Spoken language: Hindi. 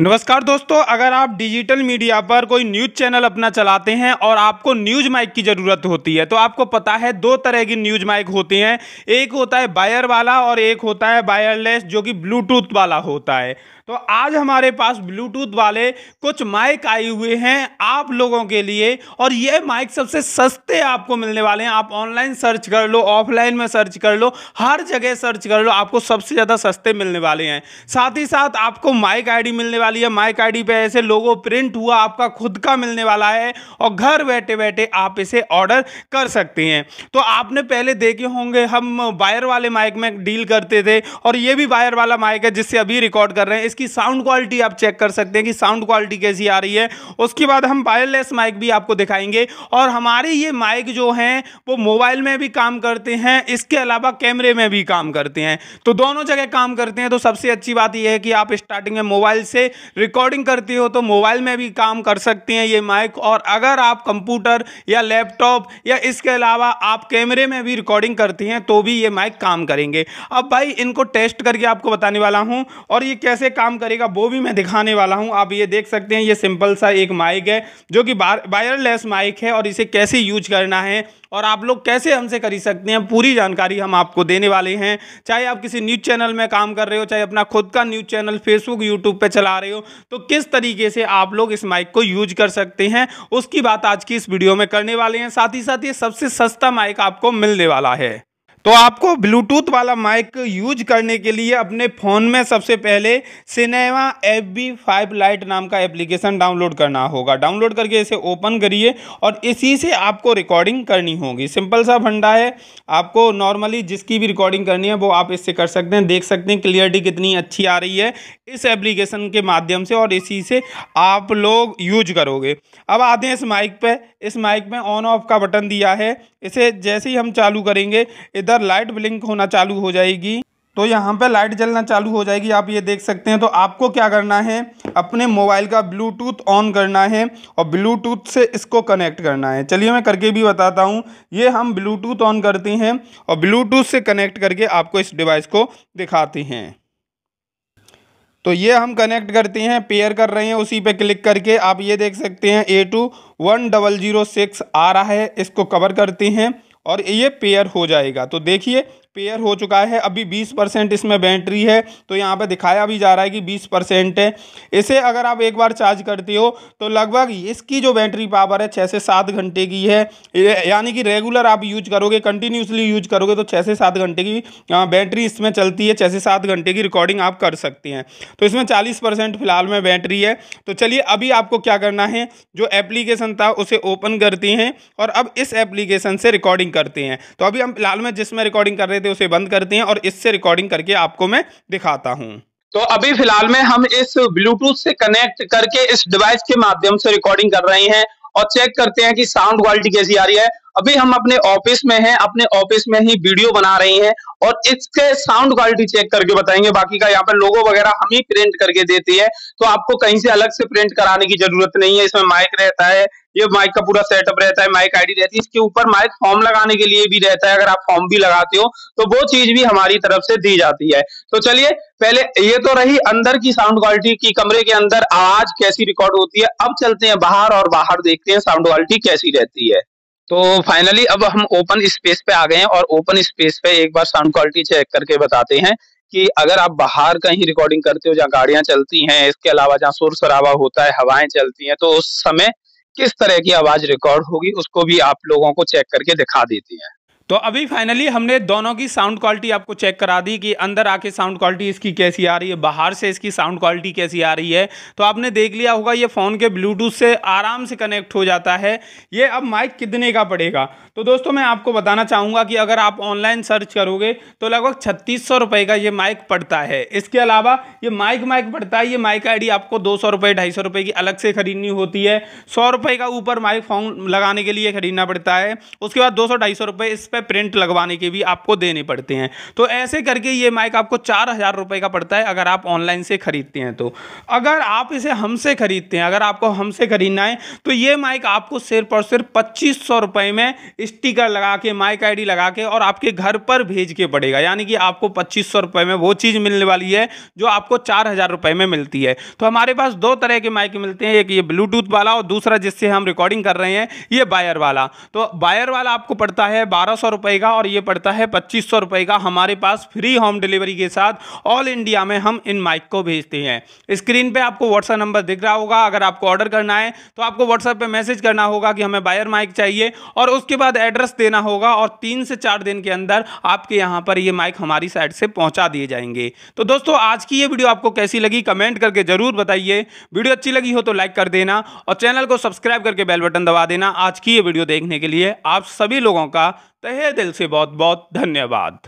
नमस्कार दोस्तों अगर आप डिजिटल मीडिया पर कोई न्यूज़ चैनल अपना चलाते हैं और आपको न्यूज़ माइक की ज़रूरत होती है तो आपको पता है दो तरह की न्यूज़ माइक होती हैं एक होता है वायर वाला और एक होता है वायरलेस जो कि ब्लूटूथ वाला होता है तो आज हमारे पास ब्लूटूथ वाले कुछ माइक आए हुए हैं आप लोगों के लिए और ये माइक सबसे सस्ते आपको मिलने वाले हैं आप ऑनलाइन सर्च कर लो ऑफलाइन में सर्च कर लो हर जगह सर्च कर लो आपको सबसे ज़्यादा सस्ते मिलने वाले हैं साथ ही साथ आपको माइक आईडी मिलने वाली है माइक आईडी पे ऐसे लोगो प्रिंट हुआ आपका खुद का मिलने वाला है और घर बैठे बैठे आप इसे ऑर्डर कर सकते हैं तो आपने पहले देखे होंगे हम वायर वाले माइक में डील करते थे और ये भी वायर वाला माइक है जिससे अभी रिकॉर्ड कर रहे हैं इस इसकी साउंड क्वालिटी आप चेक कर सकते हैं कि साउंड क्वालिटी कैसी आ रही है उसके बाद हम वायरलेस माइक भी आपको दिखाएंगे और हमारे ये माइक जो हैं वो मोबाइल में भी काम करते हैं इसके अलावा कैमरे में भी काम करते हैं तो दोनों जगह काम करते हैं तो सबसे अच्छी बात यह है कि आप स्टार्टिंग में मोबाइल से रिकॉर्डिंग करते हो तो मोबाइल में भी काम कर सकते हैं ये माइक और अगर आप कंप्यूटर या लैपटॉप या इसके अलावा आप कैमरे में भी रिकॉर्डिंग करते हैं तो भी ये माइक काम करेंगे अब भाई इनको टेस्ट करके आपको बताने वाला हूँ और ये कैसे काम काम करेगा वो भी मैं दिखाने वाला हूँ आप ये देख सकते हैं ये सिंपल सा एक माइक है जो कि वायरलेस माइक है और इसे कैसे यूज करना है और आप लोग कैसे हमसे कर सकते हैं पूरी जानकारी हम आपको देने वाले हैं चाहे आप किसी न्यूज़ चैनल में काम कर रहे हो चाहे अपना खुद का न्यूज़ चैनल फेसबुक यूट्यूब पे चला रहे हो तो किस तरीके से आप लोग इस माइक को यूज कर सकते हैं उसकी बात आज की इस वीडियो में करने वाले हैं साथ ही साथ ये सबसे सस्ता माइक आपको मिलने वाला है तो आपको ब्लूटूथ वाला माइक यूज करने के लिए अपने फ़ोन में सबसे पहले cinema F B five light नाम का एप्लीकेशन डाउनलोड करना होगा डाउनलोड करके इसे ओपन करिए और इसी से आपको रिकॉर्डिंग करनी होगी सिंपल सा फंडा है आपको नॉर्मली जिसकी भी रिकॉर्डिंग करनी है वो आप इससे कर सकते हैं देख सकते हैं क्लियरिटी कितनी अच्छी आ रही है इस एप्लीकेशन के माध्यम से और इसी से आप लोग यूज करोगे अब आते हैं इस माइक पर इस माइक में ऑन ऑफ का बटन दिया है इसे जैसे ही हम चालू करेंगे इधर अंदर लाइट ब्लिंक होना चालू हो जाएगी तो यहाँ पे लाइट जलना चालू हो जाएगी आप ये देख सकते हैं तो आपको क्या करना है अपने मोबाइल का ब्लूटूथ ऑन करना है और ब्लूटूथ से इसको कनेक्ट करना है चलिए मैं करके भी बताता हूँ ये हम ब्लूटूथ ऑन करते हैं और ब्लूटूथ से कनेक्ट करके आपको इस डिवाइस को दिखाते हैं तो ये हम कनेक्ट करते हैं पेयर कर रहे हैं उसी पे क्लिक करके आप ये देख सकते हैं A two one double zero six आ रहा है इसको कवर करते हैं और ये पेयर हो जाएगा तो देखिए पेयर हो चुका है अभी बीस परसेंट इसमें बैटरी है तो यहाँ पे दिखाया भी जा रहा है कि बीस परसेंट है इसे अगर आप एक बार चार्ज करते हो तो लगभग इसकी जो बैटरी पावर है छः से सात घंटे की है यानी कि रेगुलर आप यूज करोगे कंटिन्यूसली यूज करोगे तो छः से सात घंटे की बैटरी इसमें चलती है छः से सात घंटे की रिकॉर्डिंग आप कर सकते हैं तो इसमें चालीस फिलहाल में बैटरी है तो चलिए अभी आपको क्या करना है जो एप्लीकेशन था उसे ओपन करती हैं और अब इस एप्लीकेशन से रिकॉर्डिंग करते हैं तो अभी हम फिलहाल में जिसमें रिकॉर्डिंग कर रहे थे थे उसे बंद करते हैं और इससे रिकॉर्डिंग करके आपको मैं दिखाता हूँ तो अभी फिलहाल में हम इस ब्लूटूथ से कनेक्ट करके इस डिवाइस के माध्यम से रिकॉर्डिंग कर रहे हैं और चेक करते हैं कि साउंड क्वालिटी कैसी आ रही है अभी हम अपने ऑफिस में हैं अपने ऑफिस में ही वीडियो बना रही हैं और इसके साउंड क्वालिटी चेक करके बताएंगे बाकी का यहाँ पर लोगो वगैरह हम ही प्रिंट करके देती है तो आपको कहीं से अलग से प्रिंट कराने की जरूरत नहीं है इसमें माइक रहता है ये माइक का पूरा सेटअप रहता है माइक आईडी रहती है इसके ऊपर माइक फॉर्म लगाने के लिए भी रहता है अगर आप फॉर्म भी लगाते हो तो वो चीज भी हमारी तरफ से दी जाती है तो चलिए पहले ये तो रही अंदर की साउंड क्वालिटी की कमरे के अंदर आवाज कैसी रिकॉर्ड होती है अब चलते हैं बाहर और बाहर देखते हैं साउंड क्वालिटी कैसी रहती है तो फाइनली अब हम ओपन स्पेस पे आ गए हैं और ओपन स्पेस पे एक बार साउंड क्वालिटी चेक करके बताते हैं कि अगर आप बाहर कहीं रिकॉर्डिंग करते हो जहाँ गाड़ियां चलती हैं इसके अलावा जहाँ शोर शराबा होता है हवाएं चलती हैं तो उस समय किस तरह की आवाज रिकॉर्ड होगी उसको भी आप लोगों को चेक करके दिखा देती है तो अभी फाइनली हमने दोनों की साउंड क्वालिटी आपको चेक करा दी कि अंदर आके साउंड क्वालिटी इसकी कैसी आ रही है बाहर से इसकी साउंड क्वालिटी कैसी आ रही है तो आपने देख लिया होगा ये फ़ोन के ब्लूटूथ से आराम से कनेक्ट हो जाता है ये अब माइक कितने का पड़ेगा तो दोस्तों मैं आपको बताना चाहूँगा कि अगर आप ऑनलाइन सर्च करोगे तो लगभग छत्तीस सौ रुपये का ये माइक पड़ता है इसके अलावा ये माइक माइक पड़ता है ये माइक आई आपको दो सौ रुपये ढाई सौ रुपये की अलग से ख़रीदनी होती है सौ रुपये का ऊपर माइक फोन लगाने के लिए ख़रीदना पड़ता है उसके बाद दो सौ ढाई सौ रुपये इस पर पे प्रिंट लगवाने के भी आपको देने पड़ते हैं तो ऐसे करके ये माइक आपको चार हज़ार रुपये का पड़ता है अगर आप ऑनलाइन से ख़रीदते हैं तो अगर आप इसे हमसे ख़रीदते हैं अगर आपको हमसे ख़रीदना है तो ये माइक आपको सिर्फ और सिर्फ पच्चीस सौ रुपये में स्टिकर लगा के माइक आईडी लगा के और आपके घर पर भेज के पड़ेगा यानी कि आपको पच्चीस सौ रुपये में वो चीज़ मिलने वाली है जो आपको चार हज़ार रुपये में मिलती है तो हमारे पास दो तरह के माइक मिलते हैं एक ये ब्लूटूथ वाला और दूसरा जिससे हम रिकॉर्डिंग कर रहे हैं ये बायर वाला तो बायर वाला आपको पड़ता है बारह सौ रुपये का और ये पड़ता है पच्चीस सौ रुपये का हमारे पास फ्री होम डिलीवरी के साथ ऑल इंडिया में हम इन माइक को भेजते हैं स्क्रीन पे आपको व्हाट्सएप नंबर दिख रहा होगा अगर आपको ऑर्डर करना है तो आपको व्हाट्सएप पर मैसेज करना होगा कि हमें बायर माइक चाहिए और उसके बाद एड्रेस देना होगा और तीन से चार दिन के अंदर आपके यहाँ पर ये माइक हमारी साइड से पहुँचा दिए जाएंगे तो दोस्तों आज की ये वीडियो आपको कैसी लगी कमेंट करके ज़रूर बताइए वीडियो अच्छी लगी हो तो लाइक कर देना और चैनल को सब्सक्राइब करके बेल बटन दबा देना आज की ये वीडियो देखने के लिए आप सभी लोगों का तहे दिल से बहुत बहुत धन्यवाद